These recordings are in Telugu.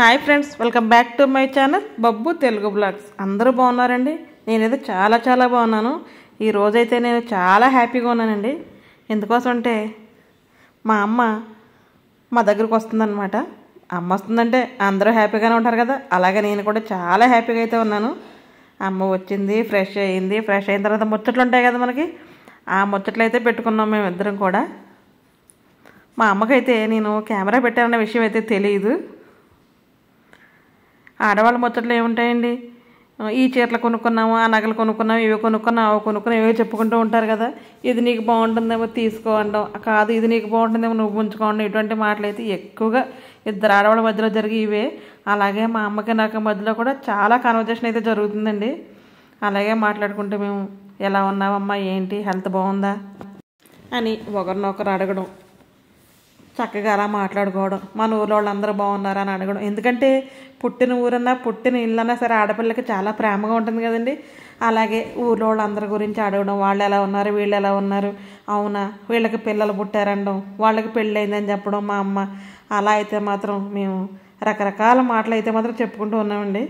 hi friends welcome back to my channel Babbu Telugu blogs అందరూ బాగున్నారండి నేనైతే చాలా చాలా బాగున్నాను ఈ రోజైతే నేను చాలా హ్యాపీగా ఉన్నానండి ఎందుకోసం అంటే మా అమ్మ మా దగ్గరకు వస్తుందన్నమాట అమ్మ వస్తుందంటే అందరూ హ్యాపీగానే ఉంటారు కదా అలాగే నేను కూడా చాలా హ్యాపీగా అయితే ఉన్నాను అమ్మ వచ్చింది ఫ్రెష్ అయింది ఫ్రెష్ అయిన తర్వాత ముచ్చట్లు ఉంటాయి కదా మనకి ఆ ముచ్చట్లు అయితే పెట్టుకున్నాం మేమిద్దరం కూడా మా అమ్మకైతే నేను కెమెరా పెట్టారన్న విషయం అయితే తెలియదు ఆడవాళ్ళ ముచ్చట్లు ఏముంటాయండి ఈ చీరలు కొనుక్కున్నాము ఆ నగలు కొనుక్కున్నాము ఇవి కొనుక్కున్నాము అవి కొనుక్కున్నాం ఇవే చెప్పుకుంటూ ఉంటారు కదా ఇది నీకు బాగుంటుందేమో తీసుకోవడం కాదు ఇది నీకు బాగుంటుందేమో నువ్వు ఉంచుకోవడం ఇటువంటి మాటలు అయితే ఎక్కువగా ఇద్దరు ఆడవాళ్ళ మధ్యలో జరిగి ఇవే అలాగే మా అమ్మకి నాకు మధ్యలో కూడా చాలా కన్వర్జేషన్ అయితే జరుగుతుందండి అలాగే మాట్లాడుకుంటే మేము ఎలా ఉన్నామమ్మా ఏంటి హెల్త్ బాగుందా అని ఒకరినొకరు అడగడం చక్కగా అలా మాట్లాడుకోవడం మన ఊరిలో వాళ్ళందరూ బాగున్నారని అని అడగడం ఎందుకంటే పుట్టిన ఊరన్నా పుట్టిన ఇల్లన్నా సరే ఆడపిల్లకి చాలా ప్రేమగా ఉంటుంది కదండి అలాగే ఊర్లో వాళ్ళందరి గురించి అడగడం వాళ్ళు ఎలా ఉన్నారు వీళ్ళు ఎలా ఉన్నారు అవునా వీళ్ళకి పిల్లలు పుట్టారనడం వాళ్ళకి పెళ్ళయిందని చెప్పడం మా అమ్మ అలా అయితే మాత్రం మేము రకరకాల మాటలు అయితే మాత్రం చెప్పుకుంటూ ఉన్నామండి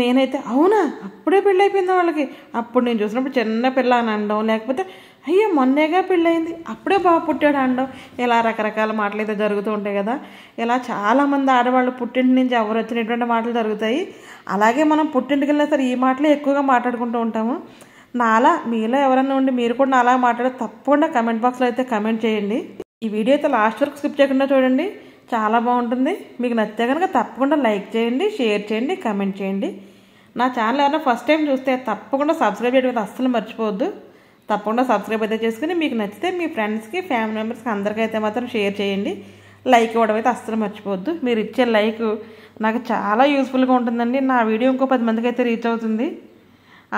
నేనైతే అవునా అప్పుడే పెళ్ళైపోయింది వాళ్ళకి అప్పుడు నేను చూసినప్పుడు చిన్న పిల్ల అని అనడం లేకపోతే అయ్యో మొన్నేగా పెళ్ళయింది అప్పుడే బాబు పుట్టాడు అనడం ఇలా రకరకాల మాటలు అయితే జరుగుతూ ఉంటాయి కదా ఇలా చాలామంది ఆడవాళ్ళు పుట్టింటి నుంచి ఎవరు వచ్చినటువంటి మాటలు జరుగుతాయి అలాగే మనం పుట్టింటికి వెళ్ళినా సరే ఈ మాటలే ఎక్కువగా మాట్లాడుకుంటూ ఉంటాము నాలా మీలో ఎవరన్నా ఉండి మీరు కూడా నాలా మాట్లాడే తప్పకుండా కమెంట్ బాక్స్లో అయితే కమెంట్ చేయండి ఈ వీడియో అయితే లాస్ట్ వరకు స్కిప్ చేయకుండా చూడండి చాలా బాగుంటుంది మీకు నచ్చే కనుక తప్పకుండా లైక్ చేయండి షేర్ చేయండి కమెంట్ చేయండి నా ఛానల్ ఎవరైనా ఫస్ట్ టైం చూస్తే తప్పకుండా సబ్స్క్రైబ్ చేయడం అస్సలు మర్చిపోవద్దు తప్పకుండా సబ్స్క్రైబ్ అయితే చేసుకుని మీకు నచ్చితే మీ ఫ్రెండ్స్కి ఫ్యామిలీ మెంబర్స్కి అందరికీ అయితే మాత్రం షేర్ చేయండి లైక్ ఇవ్వడం అయితే అస్సలు మర్చిపోవద్దు మీరు ఇచ్చే లైక్ నాకు చాలా యూస్ఫుల్గా ఉంటుందండి నా వీడియో ఇంకో పది మందికి అయితే రీచ్ అవుతుంది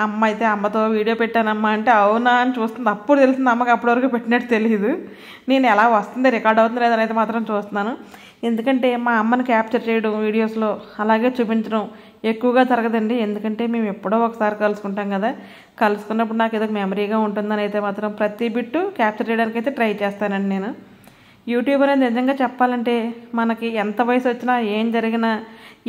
అమ్మ అయితే అమ్మతో వీడియో పెట్టానమ్మా అంటే అవునా అని చూస్తుంది అప్పుడు తెలుస్తుంది అమ్మకి అప్పటివరకు పెట్టినట్టు తెలియదు నేను ఎలా వస్తుంది రికార్డ్ అవుతుంది లేదని అయితే మాత్రం చూస్తున్నాను ఎందుకంటే మా అమ్మని క్యాప్చర్ చేయడం వీడియోస్లో అలాగే చూపించడం ఎక్కువగా జరగదండి ఎందుకంటే మేము ఎప్పుడో ఒకసారి కలుసుకుంటాం కదా కలుసుకున్నప్పుడు నాకు ఏదో మెమరీగా ఉంటుందని అయితే మాత్రం ప్రతి బిట్టు క్యాప్చర్ చేయడానికి అయితే ట్రై చేస్తానండి నేను యూట్యూబ్ అనేది నిజంగా చెప్పాలంటే మనకి ఎంత వయసు వచ్చినా ఏం జరిగినా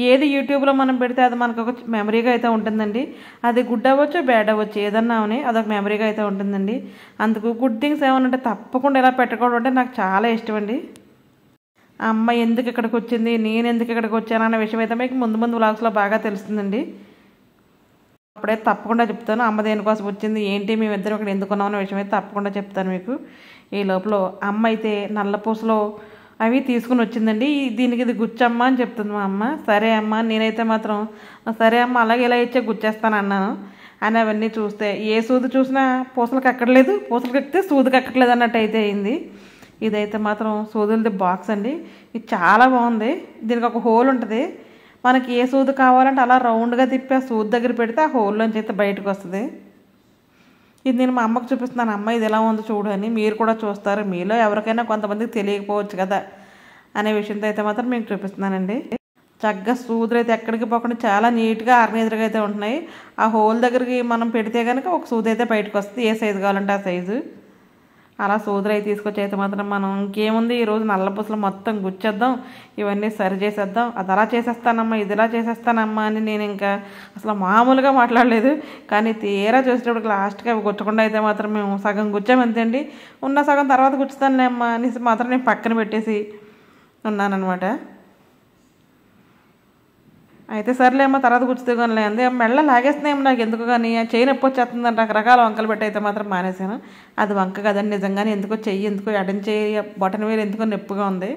ఏది యూట్యూబ్లో మనం పెడితే అది మనకు ఒక మెమరీగా అయితే ఉంటుందండి అది గుడ్ అవ్వచ్చు బ్యాడ్ అవ్వచ్చు ఏదన్నా అని అదొక మెమరీగా అయితే ఉంటుందండి అందుకు గుడ్ థింగ్స్ ఏమన్నా తప్పకుండా ఇలా పెట్టుకోవడం అంటే నాకు చాలా ఇష్టం అండి ఆ అమ్మాయి ఎందుకు ఇక్కడికి వచ్చింది నేను ఎందుకు ఇక్కడికి వచ్చాను అనే విషయం అయితే మీకు ముందు ముందు వ్లాగ్స్లో బాగా తెలుస్తుందండి అప్పుడే తప్పకుండా చెప్తాను అమ్మ దేనికోసం వచ్చింది ఏంటి మేమిద్దరం ఇక్కడ ఎందుకున్నాం అనే విషయం అయితే తప్పకుండా చెప్తాను మీకు ఈ లోపల అమ్మ అయితే నల్లపూసలో అవి తీసుకుని వచ్చిందండి దీనికి ఇది గుచ్చమ్మ అని చెప్తుంది మా అమ్మ సరే అమ్మ నేనైతే మాత్రం సరే అమ్మ అలాగే ఇలా ఇచ్చే గుచ్చేస్తాను అన్నాను అని అవన్నీ చూస్తే ఏ సూది చూసినా పూసలకు ఎక్కడలేదు పూసలకు ఎక్కితే సూదికి ఎక్కట్లేదు అన్నట్టు అయితే అయింది ఇదైతే మాత్రం సూదులది బాక్స్ అండి ఇది చాలా బాగుంది దీనికి ఒక హోల్ ఉంటుంది మనకి ఏ సూదు కావాలంటే అలా రౌండ్గా తిప్పి ఆ సూది దగ్గర పెడితే ఆ హోల్లోంచి అయితే బయటకు వస్తుంది ఇది నేను మా అమ్మకు చూపిస్తున్నాను అమ్మ ఇది ఎలా ఉందో చూడని మీరు కూడా చూస్తారు మీలో ఎవరికైనా కొంతమందికి తెలియకపోవచ్చు కదా అనే విషయంతో అయితే మాత్రం మీకు చూపిస్తున్నానండి చక్కగా సూదులు అయితే ఎక్కడికి పోకుండా చాలా నీట్గా ఆర్గనైజర్గా అయితే ఉంటున్నాయి ఆ హోల్ దగ్గరికి మనం పెడితే కనుక ఒక సూది అయితే బయటకు వస్తుంది ఏ సైజు కావాలంటే ఆ సైజు అలా సోదరై తీసుకొచ్చేత మాత్రం మనం ఇంకేముంది ఈరోజు నల్లపూసలు మొత్తం గుచ్చేద్దాం ఇవన్నీ సరి చేసేద్దాం అది అలా చేసేస్తానమ్మా ఇది ఇలా చేసేస్తానమ్మా అని నేను ఇంకా అసలు మామూలుగా మాట్లాడలేదు కానీ తీరా చూసేటప్పుడు లాస్ట్గా అవి గుచ్చకుండా అయితే మాత్రం మేము సగం గుచ్చామంతండి ఉన్న సగం తర్వాత గుచ్చుతానులే అమ్మా అనేసి మాత్రం నేను పక్కన పెట్టేసి ఉన్నానమాట అయితే సర్లేమ్మా తర్వాత లేదు అంది మెళ్ళ లాగేస్తున్నాయేమో నాకు ఎందుకు కానీ చెయ్యి నొప్పి రకరకాల వంకలు పెట్టి అయితే మాత్రం మానేశాను అది వంక కదండి నిజంగానే ఎందుకో చెయ్యి ఎందుకో ఎడం చెయ్యి బొటన్ వేలు ఎందుకో నొప్పిగా ఉంది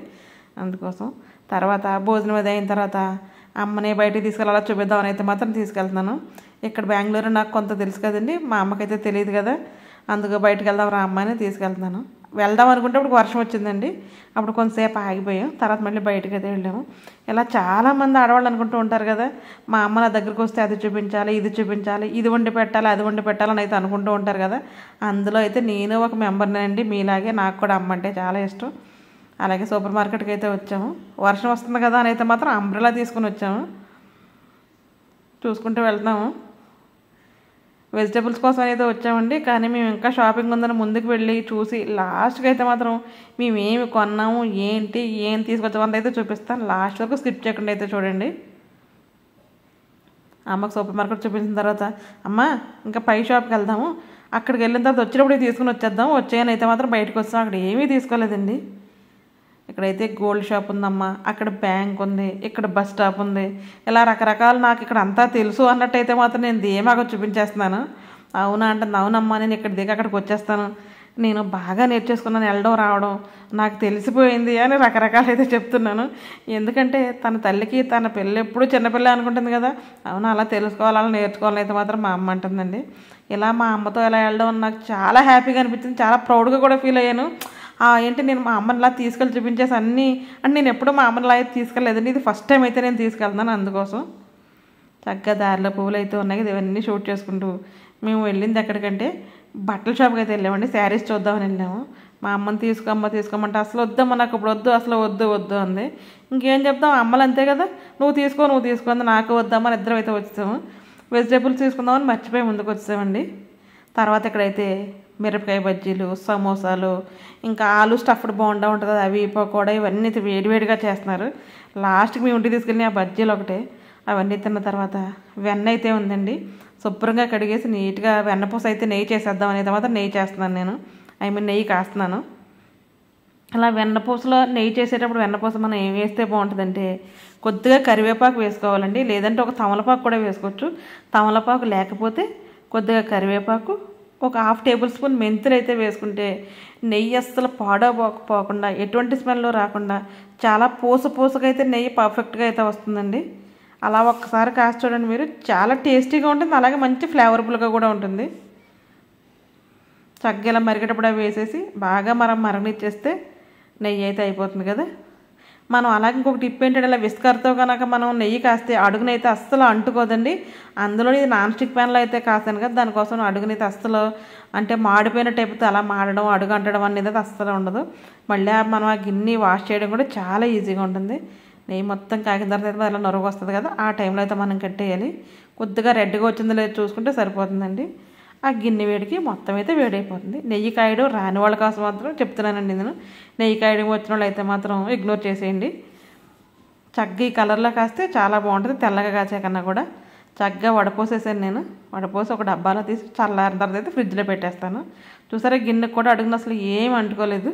అందుకోసం తర్వాత భోజనం అది అయిన తర్వాత అమ్మని బయటికి తీసుకెళ్ళాలా చూపిద్దామని అయితే మాత్రం తీసుకెళ్తున్నాను ఇక్కడ బెంగళూరు నాకు కొంత తెలుసు కదండి మా అమ్మకైతే తెలియదు కదా అందుకు బయటకు వెళ్దాం రా అమ్మని తీసుకెళ్తున్నాను వెళ్దాం అనుకుంటే అప్పుడు వర్షం వచ్చిందండి అప్పుడు కొంతసేపు ఆగిపోయాం తర్వాత మళ్ళీ బయటకు అయితే వెళ్ళాము ఇలా చాలామంది ఆడవాళ్ళు అనుకుంటూ ఉంటారు కదా మా అమ్మ నా దగ్గరకు వస్తే అది చూపించాలి ఇది చూపించాలి ఇది వండి పెట్టాలి అది వండి పెట్టాలని అయితే అనుకుంటూ ఉంటారు కదా అందులో అయితే నేను ఒక మెంబర్నండి మీలాగే నాకు కూడా అమ్మ అంటే చాలా ఇష్టం అలాగే సూపర్ మార్కెట్కి అయితే వచ్చాము వర్షం వస్తుంది కదా అని అయితే మాత్రం అంబ్రెలా తీసుకుని వచ్చాము చూసుకుంటూ వెళ్తాము వెజిటబుల్స్ కోసం అయితే వచ్చామండి కానీ మేము ఇంకా షాపింగ్ ఉందని ముందుకు వెళ్ళి చూసి లాస్ట్కి అయితే మాత్రం మేము ఏమి కొన్నాము ఏంటి ఏం తీసుకొచ్చామంత అయితే చూపిస్తాను లాస్ట్ వరకు స్కిప్ చేయకుండా అయితే చూడండి అమ్మకు సూపర్ మార్కెట్ చూపించిన తర్వాత అమ్మ ఇంకా పై షాప్కి వెళ్దాము అక్కడికి వెళ్ళిన తర్వాత వచ్చినప్పుడు తీసుకుని వచ్చేద్దాం వచ్చేయని అయితే మాత్రం బయటకు వస్తాం అక్కడ ఏమీ తీసుకోలేదండి ఇక్కడైతే గోల్డ్ షాప్ ఉందమ్మా అక్కడ బ్యాంక్ ఉంది ఇక్కడ బస్ స్టాప్ ఉంది ఇలా రకరకాలు నాకు ఇక్కడ అంతా తెలుసు అన్నట్టయితే మాత్రం నేను ధీమాగా చూపించేస్తున్నాను అవునా అంటే అవునమ్మా నేను ఇక్కడ దిగి అక్కడికి వచ్చేస్తాను నేను బాగా నేర్చేసుకున్నాను వెళ్ళడం రావడం నాకు తెలిసిపోయింది అని రకరకాలు అయితే చెప్తున్నాను ఎందుకంటే తన తల్లికి తన పిల్ల ఎప్పుడు చిన్నపిల్ల అనుకుంటుంది కదా అవును అలా తెలుసుకోవాలి అలా నేర్చుకోవాలని అయితే మాత్రం మా అమ్మ అంటుందండి ఇలా మా అమ్మతో ఇలా వెళ్ళడం నాకు చాలా హ్యాపీగా అనిపించింది చాలా ప్రౌడ్గా కూడా ఫీల్ అయ్యాను ఏంటి నేను మా అమ్మనిలా తీసుకెళ్ళి చూపించేసి అన్నీ అంటే నేను ఎప్పుడు మా అమ్మలా అయితే తీసుకెళ్ళలేదండి ఇది ఫస్ట్ టైం అయితే నేను తీసుకెళ్తున్నాను అందుకోసం చక్కగా దారిలో పువ్వులు అయితే ఉన్నాయి ఇవన్నీ షూట్ చేసుకుంటూ మేము వెళ్ళింది ఎక్కడికంటే బట్టల షాప్కి అయితే వెళ్ళామండి శారీస్ చూద్దామని వెళ్ళాము మా అమ్మని తీసుకోమ్మ తీసుకోమంటే అసలు వద్దమ్మ నాకు ఇప్పుడు వద్దు అసలు వద్దు వద్దు అంది ఇంకేం చెప్తాం అమ్మలు అంతే కదా నువ్వు తీసుకో నువ్వు తీసుకో అంది నాకు వద్దామని ఇద్దరం అయితే వచ్చాము వెజిటేబుల్స్ తీసుకుందామని మర్చిపోయి ముందుకు వచ్చామండి తర్వాత ఇక్కడైతే మిరపకాయ బజ్జీలు సమోసాలు ఇంకా ఆలు స్టఫ్డ్ బాగుండా ఉంటుంది అవి పకోడా ఇవన్నీ వేడివేడిగా చేస్తున్నారు లాస్ట్కి మేము ఇంటికి తీసుకెళ్ళి ఆ బజ్జీలు ఒకటే అవన్నీ తిన్న తర్వాత వెన్న అయితే ఉందండి శుభ్రంగా కడిగేసి నీట్గా వెన్నపూస అయితే నెయ్యి చేసేద్దాం అనే తర్వాత నెయ్యి చేస్తున్నాను నేను ఐ మీన్ నెయ్యి కాస్తున్నాను అలా వెన్నపూసలో నెయ్యి చేసేటప్పుడు వెన్నపూస మనం ఏం వేస్తే బాగుంటుందంటే కొద్దిగా కరివేపాకు వేసుకోవాలండి లేదంటే ఒక తమలపాకు కూడా వేసుకోవచ్చు తమలపాకు లేకపోతే కొద్దిగా కరివేపాకు ఒక హాఫ్ టేబుల్ స్పూన్ మెంతులు అయితే వేసుకుంటే నెయ్యి అస్సలు పాడబోకపోకుండా ఎటువంటి స్మెల్ రాకుండా చాలా పూస పూసకైతే నెయ్యి పర్ఫెక్ట్గా అయితే వస్తుందండి అలా ఒక్కసారి కాస్త చూడండి మీరు చాలా టేస్టీగా ఉంటుంది అలాగే మంచి ఫ్లేవర్ఫుల్గా కూడా ఉంటుంది చక్కగా ఇలా వేసేసి బాగా మనం మరగనిచ్చేస్తే నెయ్యి అయితే అయిపోతుంది కదా మనం అలాగే ఇంకొక టిప్ ఏంటంటే ఇలా విస్కర్తో కనుక మనం నెయ్యి కాస్తే అడుగునైతే అస్సలు అంటుకోదండి అందులో ఇది నాన్ స్టిక్ ప్యాన్లో అయితే కాసాను కదా దానికోసం అడుగునైతే అస్సలు అంటే మాడిపోయిన టైప్తో అలా మాడడం అడుగు అంటడం అనేది అస్సలు ఉండదు మళ్ళీ మనం ఆ గిన్నె వాష్ చేయడం కూడా చాలా ఈజీగా ఉంటుంది నెయ్యి మొత్తం కాకిన తర్వాత అయితే అలా నొరగొస్తుంది కదా ఆ టైంలో అయితే మనం కట్టేయాలి కొద్దిగా రెడ్గా వచ్చిందో లేదో చూసుకుంటే సరిపోతుందండి ఆ గిన్నె వేడికి మొత్తం అయితే వేడైపోతుంది నెయ్యి కాయడం రాని వాళ్ళ కోసం మాత్రం చెప్తున్నానండి నేను నెయ్యి కాయడం వచ్చిన వాళ్ళు అయితే మాత్రం ఇగ్నోర్ చేసేయండి చక్కగా ఈ కలర్లో కాస్తే చాలా బాగుంటుంది తెల్లగా కాచే కన్నా కూడా చక్కగా వడపోసేసాను నేను వడపోసి ఒక డబ్బాలో తీసి చల్లారిన తర్వాత అయితే ఫ్రిడ్జ్లో పెట్టేస్తాను చూసారా గిన్నె కూడా అడుగున అసలు ఏం అంటుకోలేదు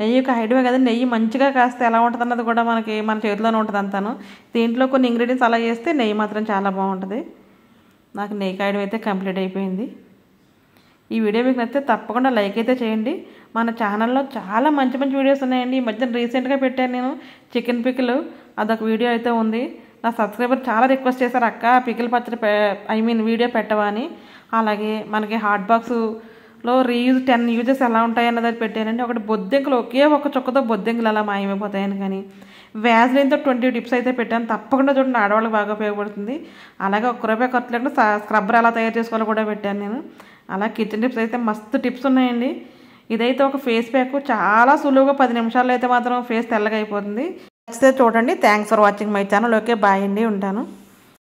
నెయ్యి కాయడమే కదా నెయ్యి మంచిగా కాస్తే ఎలా ఉంటుంది అన్నది కూడా మనకి మన చేతిలోనే ఉంటుంది అంతాను దీంట్లో కొన్ని ఇంగ్రీడియంట్స్ అలా చేస్తే నెయ్యి మాత్రం చాలా బాగుంటుంది నాకు నెయ్యి కాయడం అయితే కంప్లీట్ అయిపోయింది ఈ వీడియో మీకు నచ్చితే తప్పకుండా లైక్ అయితే చేయండి మన ఛానల్లో చాలా మంచి మంచి వీడియోస్ ఉన్నాయండి ఈ మధ్యన రీసెంట్గా పెట్టాను నేను చికెన్ పికిల్ అదొక వీడియో అయితే ఉంది నా సబ్స్క్రైబర్ చాలా రిక్వెస్ట్ చేశారు అక్క పికిల్ పచ్చడి ఐ మీన్ వీడియో పెట్టవా అని అలాగే మనకి హాట్ బాక్స్లో రీయూజ్ టెన్ యూజెస్ ఎలా ఉంటాయన్నది పెట్టానండి ఒకటి బొద్దింకలు ఒకే ఒక చుక్కతో బొద్దింకలు అలా మాయమైపోతాయని కానీ వ్యాజ్లైన్తో ట్వంటీ టిప్స్ అయితే పెట్టాను తప్పకుండా చూడండి ఆడవాళ్ళకి బాగా ఉపయోగపడుతుంది అలాగే ఒక్క రూపాయి ఖర్చు లేకుండా స్క్రబ్బర్ అలా తయారు చేసుకోవాలో కూడా పెట్టాను నేను అలా కిచెన్ టిప్స్ అయితే మస్తు టిప్స్ ఉన్నాయండి ఇదైతే ఒక ఫేస్ ప్యాక్ చాలా సులువుగా పది నిమిషాల్లో అయితే మాత్రం ఫేస్ తెల్లగా అయిపోతుంది చూడండి thanks for watching my channel okay bye అండి ఉంటాను